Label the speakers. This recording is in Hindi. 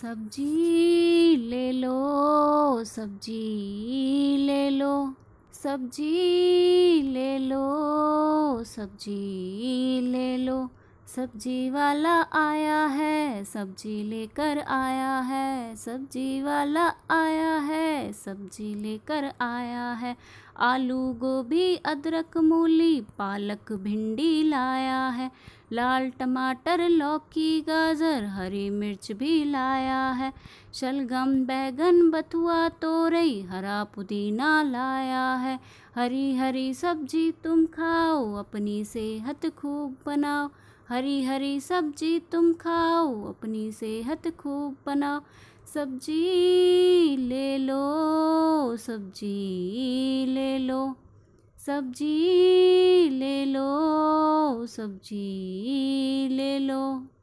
Speaker 1: सब्जी ले लो सब्जी ले लो सब्जी ले लो सब्जी ले लो सब्जी वाला आया है सब्जी लेकर आया है सब्जी वाला आया है सब्जी लेकर आया है आलू गोभी अदरक मूली पालक भिंडी लाया है लाल टमाटर लौकी गाजर हरी मिर्च भी लाया है शलगम बैगन बथुआ तोरई हरा पुदीना लाया है हरी हरी सब्जी तुम खाओ अपनी सेहत खूब बनाओ हरी हरी सब्जी तुम खाओ अपनी सेहत खूब बनाओ सब्जी ले लो सब्जी ले लो सब्जी ले लो सब्जी ले लो